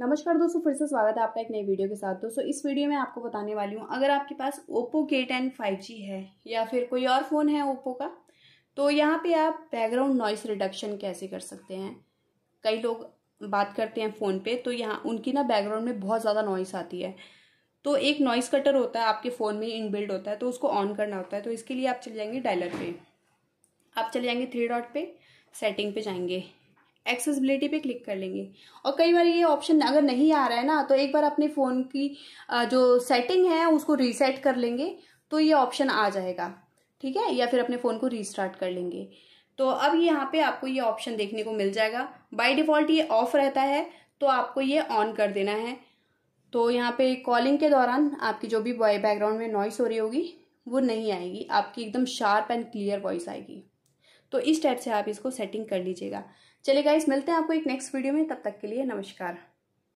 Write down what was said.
नमस्कार दोस्तों फिर से स्वागत है आपका एक नई वीडियो के साथ दोस्तों इस वीडियो में आपको बताने वाली हूँ अगर आपके पास Oppo K ten five G है या फिर कोई और फ़ोन है ओप्पो का तो यहाँ पे आप बैकग्राउंड नॉइस रिडक्शन कैसे कर सकते हैं कई लोग बात करते हैं फ़ोन पे तो यहाँ उनकी ना बैकग्राउंड में बहुत ज़्यादा नॉइस आती है तो एक नॉइस कटर होता है आपके फ़ोन में इनबिल्ड होता है तो उसको ऑन करना होता है तो इसके लिए आप चले जाएंगे डायलर पे आप चले जाएंगे थ्री डॉट पे सेटिंग पे जाएंगे एक्सेसिबिलिटी पे क्लिक कर लेंगे और कई बार ये ऑप्शन अगर नहीं आ रहा है ना तो एक बार अपने फ़ोन की जो सेटिंग है उसको रीसेट कर लेंगे तो ये ऑप्शन आ जाएगा ठीक है या फिर अपने फ़ोन को रीस्टार्ट कर लेंगे तो अब यहाँ पे आपको ये ऑप्शन देखने को मिल जाएगा बाय डिफ़ॉल्ट ये ऑफ रहता है तो आपको ये ऑन कर देना है तो यहाँ पे कॉलिंग के दौरान आपकी जो भी बैकग्राउंड में नॉइस हो रही होगी वो नहीं आएगी आपकी एकदम शार्प एंड क्लियर वॉइस आएगी तो इस टाइप से आप इसको सेटिंग कर लीजिएगा चलेगा इस मिलते हैं आपको एक नेक्स्ट वीडियो में तब तक के लिए नमस्कार